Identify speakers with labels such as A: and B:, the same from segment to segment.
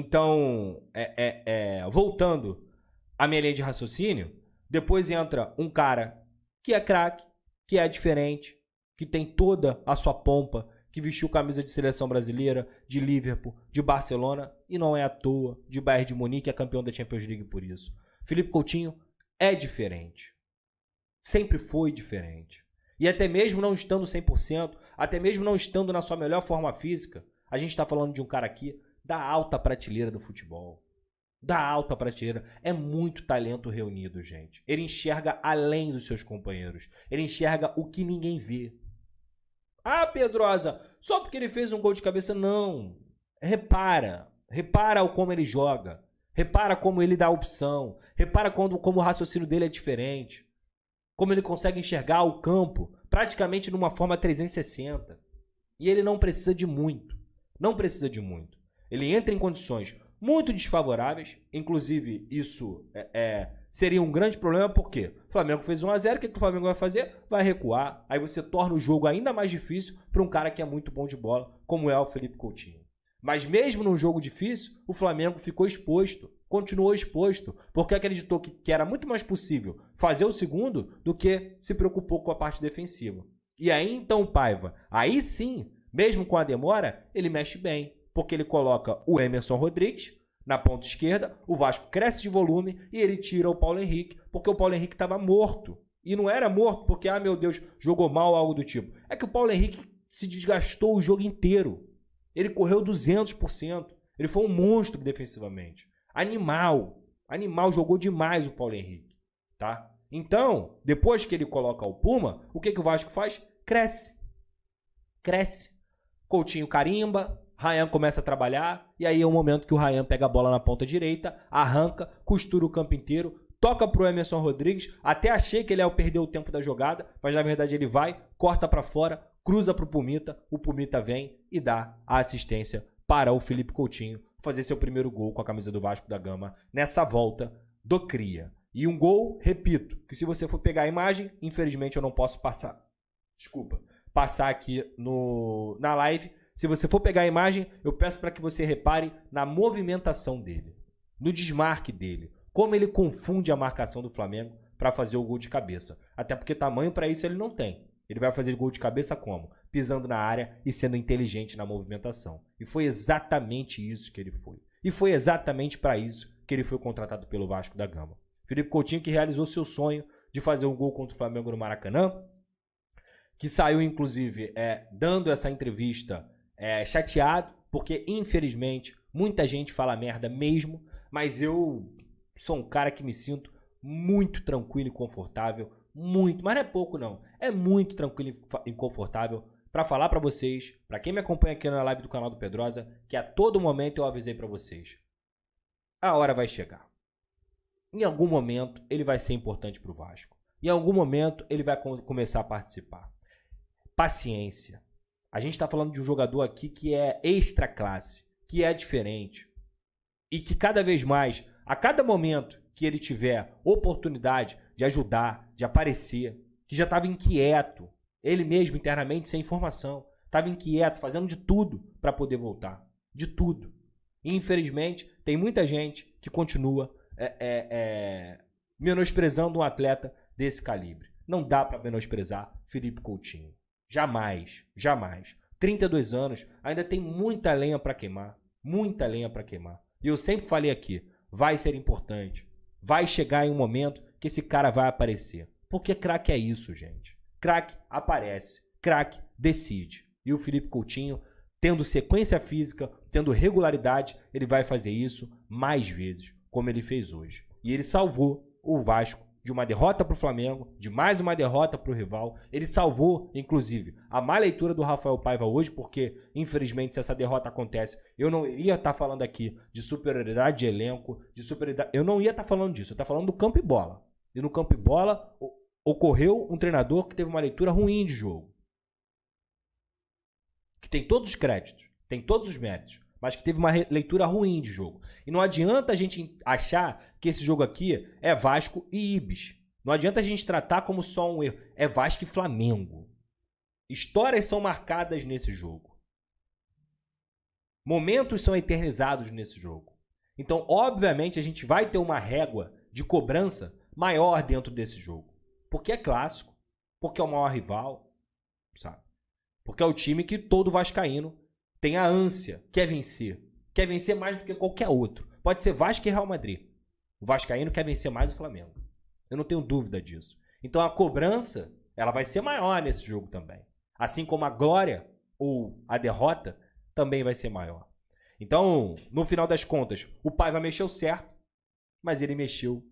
A: Então, é, é, é, voltando à minha linha de raciocínio, depois entra um cara que é craque, que é diferente, que tem toda a sua pompa, que vestiu camisa de seleção brasileira, de Liverpool, de Barcelona, e não é à toa, de Bayern de Munique, é campeão da Champions League por isso. Felipe Coutinho é diferente. Sempre foi diferente. E até mesmo não estando 100%, até mesmo não estando na sua melhor forma física, a gente está falando de um cara aqui da alta prateleira do futebol. Da alta prateleira. É muito talento reunido, gente. Ele enxerga além dos seus companheiros. Ele enxerga o que ninguém vê. Ah, Pedrosa, só porque ele fez um gol de cabeça, não. Repara. Repara como ele joga. Repara como ele dá opção. Repara quando, como o raciocínio dele é diferente. Como ele consegue enxergar o campo praticamente numa forma 360. E ele não precisa de muito. Não precisa de muito ele entra em condições muito desfavoráveis, inclusive isso é, é, seria um grande problema, porque o Flamengo fez 1x0, o que, que o Flamengo vai fazer? Vai recuar, aí você torna o jogo ainda mais difícil para um cara que é muito bom de bola, como é o Felipe Coutinho. Mas mesmo num jogo difícil, o Flamengo ficou exposto, continuou exposto, porque acreditou que, que era muito mais possível fazer o segundo do que se preocupou com a parte defensiva. E aí então, Paiva, aí sim, mesmo com a demora, ele mexe bem, porque ele coloca o Emerson Rodrigues na ponta esquerda, o Vasco cresce de volume e ele tira o Paulo Henrique, porque o Paulo Henrique estava morto. E não era morto porque, ah, meu Deus, jogou mal, algo do tipo. É que o Paulo Henrique se desgastou o jogo inteiro. Ele correu 200%. Ele foi um monstro defensivamente. Animal. Animal jogou demais o Paulo Henrique, tá? Então, depois que ele coloca o Puma, o que, que o Vasco faz? Cresce. Cresce. Coutinho carimba, Ryan começa a trabalhar, e aí é o um momento que o Ryan pega a bola na ponta direita, arranca, costura o campo inteiro, toca pro Emerson Rodrigues. Até achei que ele ia é perder o tempo da jogada, mas na verdade ele vai, corta para fora, cruza pro Pumita, o Pumita vem e dá a assistência para o Felipe Coutinho fazer seu primeiro gol com a camisa do Vasco da Gama nessa volta do Cria. E um gol, repito, que se você for pegar a imagem, infelizmente eu não posso passar. Desculpa. Passar aqui no, na live, se você for pegar a imagem, eu peço para que você repare na movimentação dele, no desmarque dele, como ele confunde a marcação do Flamengo para fazer o gol de cabeça. Até porque tamanho para isso ele não tem. Ele vai fazer gol de cabeça como? Pisando na área e sendo inteligente na movimentação. E foi exatamente isso que ele foi. E foi exatamente para isso que ele foi contratado pelo Vasco da Gama. Felipe Coutinho que realizou seu sonho de fazer um gol contra o Flamengo no Maracanã, que saiu inclusive é, dando essa entrevista é, chateado, porque infelizmente muita gente fala merda mesmo, mas eu sou um cara que me sinto muito tranquilo e confortável, muito, mas não é pouco não, é muito tranquilo e confortável para falar para vocês, para quem me acompanha aqui na live do canal do Pedrosa, que a todo momento eu avisei para vocês. A hora vai chegar. Em algum momento ele vai ser importante para o Vasco. Em algum momento ele vai começar a participar. Paciência. A gente está falando de um jogador aqui que é extra classe, que é diferente. E que cada vez mais, a cada momento que ele tiver oportunidade de ajudar, de aparecer, que já estava inquieto, ele mesmo internamente sem informação, estava inquieto, fazendo de tudo para poder voltar. De tudo. E, infelizmente, tem muita gente que continua é, é, é, menosprezando um atleta desse calibre. Não dá para menosprezar Felipe Coutinho. Jamais, jamais. 32 anos, ainda tem muita lenha para queimar, muita lenha para queimar. E eu sempre falei aqui, vai ser importante. Vai chegar em um momento que esse cara vai aparecer. Porque craque é isso, gente. Craque aparece, craque decide. E o Felipe Coutinho, tendo sequência física, tendo regularidade, ele vai fazer isso mais vezes, como ele fez hoje. E ele salvou o Vasco de uma derrota para o Flamengo, de mais uma derrota para o rival. Ele salvou, inclusive, a má leitura do Rafael Paiva hoje, porque, infelizmente, se essa derrota acontece, eu não ia estar tá falando aqui de superioridade de elenco, de superioridade. Eu não ia estar tá falando disso, eu estou tá falando do campo e bola. E no campo e bola ocorreu um treinador que teve uma leitura ruim de jogo. Que tem todos os créditos, tem todos os méritos mas que teve uma leitura ruim de jogo. E não adianta a gente achar que esse jogo aqui é Vasco e Ibis. Não adianta a gente tratar como só um erro. É Vasco e Flamengo. Histórias são marcadas nesse jogo. Momentos são eternizados nesse jogo. Então, obviamente, a gente vai ter uma régua de cobrança maior dentro desse jogo. Porque é clássico, porque é o maior rival, sabe? Porque é o time que todo vascaíno tem a ânsia, quer vencer. Quer vencer mais do que qualquer outro. Pode ser Vasco e Real Madrid. O Vascaíno quer vencer mais o Flamengo. Eu não tenho dúvida disso. Então a cobrança, ela vai ser maior nesse jogo também. Assim como a glória ou a derrota também vai ser maior. Então, no final das contas, o pai vai mexer o certo, mas ele mexeu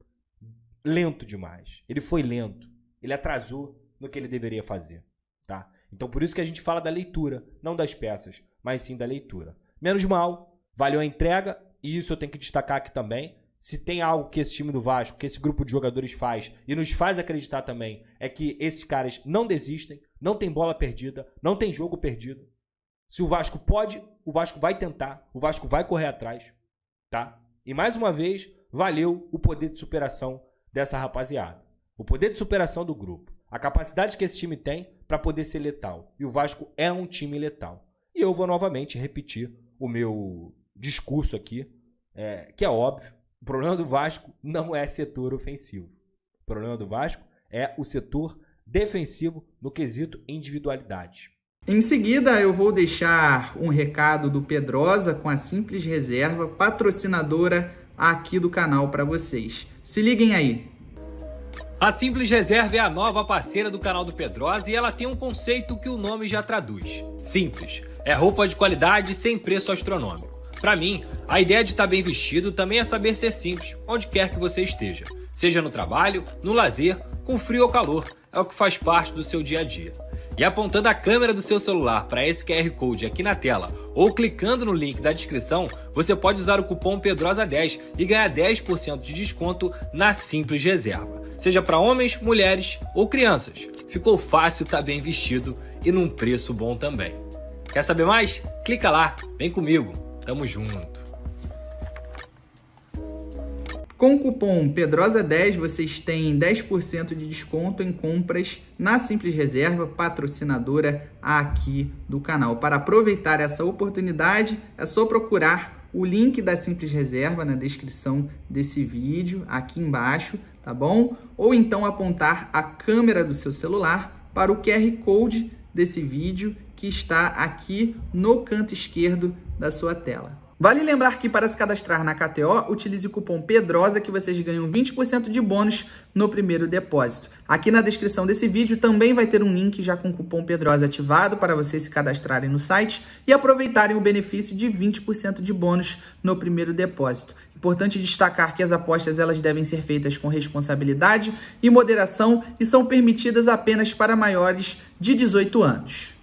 A: lento demais. Ele foi lento. Ele atrasou no que ele deveria fazer, tá? Então, por isso que a gente fala da leitura, não das peças mas sim da leitura. Menos mal, valeu a entrega, e isso eu tenho que destacar aqui também. Se tem algo que esse time do Vasco, que esse grupo de jogadores faz e nos faz acreditar também, é que esses caras não desistem, não tem bola perdida, não tem jogo perdido. Se o Vasco pode, o Vasco vai tentar, o Vasco vai correr atrás, tá? E mais uma vez, valeu o poder de superação dessa rapaziada. O poder de superação do grupo, a capacidade que esse time tem para poder ser letal. E o Vasco é um time letal. E eu vou novamente repetir o meu discurso aqui, é, que é óbvio. O problema do Vasco não é setor ofensivo. O problema do Vasco é o setor defensivo no
B: quesito individualidade. Em seguida, eu vou deixar um recado do Pedrosa com a Simples Reserva, patrocinadora aqui do canal para vocês. Se liguem aí. A Simples Reserva é a
A: nova parceira do canal do Pedrosa e ela tem um conceito que o nome já traduz. Simples. É roupa de qualidade sem preço astronômico. Para mim, a ideia de estar tá bem vestido também é saber ser simples, onde quer que você esteja. Seja no trabalho, no lazer, com frio ou calor, é o que faz parte do seu dia a dia e apontando a câmera do seu celular para esse QR Code aqui na tela ou clicando no link da descrição, você pode usar o cupom PEDROSA10 e ganhar 10% de desconto na simples reserva. Seja para homens, mulheres ou crianças. Ficou fácil, tá bem vestido e num preço bom também. Quer saber mais? Clica lá, vem comigo,
B: tamo junto. Com o cupom PEDROSA10 vocês têm 10% de desconto em compras na Simples Reserva, patrocinadora aqui do canal. Para aproveitar essa oportunidade, é só procurar o link da Simples Reserva na descrição desse vídeo, aqui embaixo, tá bom? Ou então apontar a câmera do seu celular para o QR Code desse vídeo que está aqui no canto esquerdo da sua tela. Vale lembrar que para se cadastrar na KTO, utilize o cupom PEDROSA que vocês ganham 20% de bônus no primeiro depósito. Aqui na descrição desse vídeo também vai ter um link já com o cupom PEDROSA ativado para vocês se cadastrarem no site e aproveitarem o benefício de 20% de bônus no primeiro depósito. Importante destacar que as apostas elas devem ser feitas com responsabilidade e moderação e são permitidas apenas para maiores de 18 anos.